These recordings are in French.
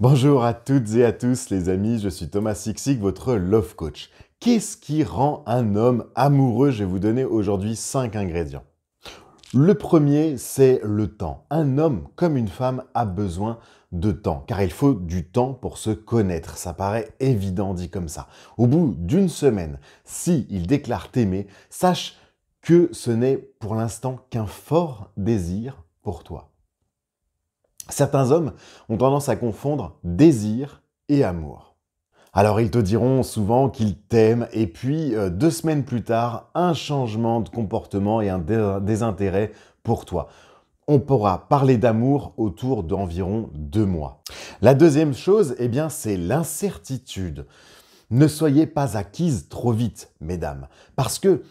Bonjour à toutes et à tous les amis, je suis Thomas Sixic, votre love coach. Qu'est-ce qui rend un homme amoureux Je vais vous donner aujourd'hui 5 ingrédients. Le premier, c'est le temps. Un homme comme une femme a besoin de temps, car il faut du temps pour se connaître. Ça paraît évident dit comme ça. Au bout d'une semaine, si il déclare t'aimer, sache que ce n'est pour l'instant qu'un fort désir pour toi. Certains hommes ont tendance à confondre désir et amour. Alors ils te diront souvent qu'ils t'aiment et puis euh, deux semaines plus tard, un changement de comportement et un désintérêt pour toi. On pourra parler d'amour autour d'environ deux mois. La deuxième chose, eh bien, c'est l'incertitude. Ne soyez pas acquise trop vite, mesdames, parce que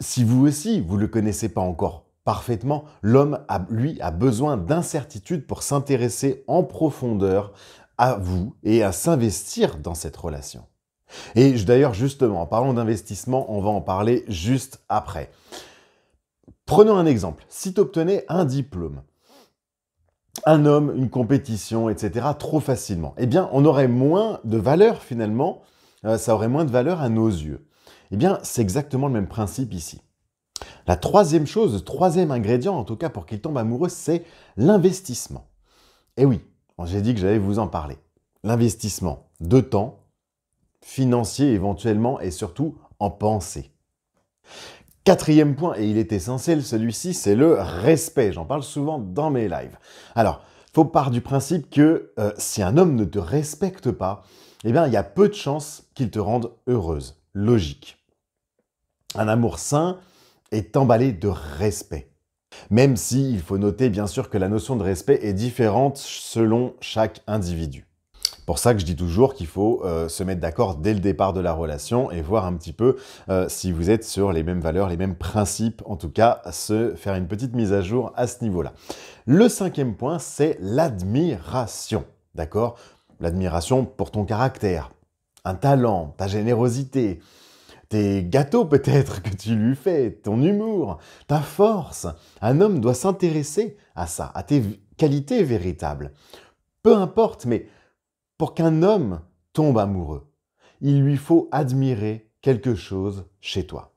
si vous aussi, vous ne le connaissez pas encore parfaitement, l'homme, lui, a besoin d'incertitude pour s'intéresser en profondeur à vous et à s'investir dans cette relation. Et d'ailleurs, justement, en parlant d'investissement, on va en parler juste après. Prenons un exemple. Si tu obtenais un diplôme, un homme, une compétition, etc., trop facilement, eh bien, on aurait moins de valeur finalement, euh, ça aurait moins de valeur à nos yeux. Eh bien, c'est exactement le même principe ici. La troisième chose, troisième ingrédient en tout cas pour qu'il tombe amoureux, c'est l'investissement. Et eh oui, j'ai dit que j'allais vous en parler. L'investissement de temps, financier éventuellement et surtout en pensée. Quatrième point, et il est essentiel celui-ci, c'est le respect. J'en parle souvent dans mes lives. Alors, faut part du principe que euh, si un homme ne te respecte pas, eh bien, il y a peu de chances qu'il te rende heureuse. Logique. Un amour sain, est emballé de respect. Même si il faut noter bien sûr que la notion de respect est différente selon chaque individu. Pour ça que je dis toujours qu'il faut euh, se mettre d'accord dès le départ de la relation et voir un petit peu euh, si vous êtes sur les mêmes valeurs, les mêmes principes, en tout cas se faire une petite mise à jour à ce niveau-là. Le cinquième point, c'est l'admiration. D'accord L'admiration pour ton caractère, un talent, ta générosité, tes gâteaux peut-être que tu lui fais, ton humour, ta force. Un homme doit s'intéresser à ça, à tes qualités véritables. Peu importe, mais pour qu'un homme tombe amoureux, il lui faut admirer quelque chose chez toi.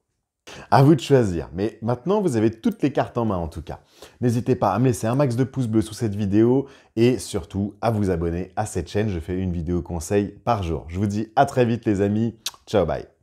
À vous de choisir, mais maintenant vous avez toutes les cartes en main en tout cas. N'hésitez pas à me laisser un max de pouces bleus sous cette vidéo et surtout à vous abonner à cette chaîne, je fais une vidéo conseil par jour. Je vous dis à très vite les amis, ciao bye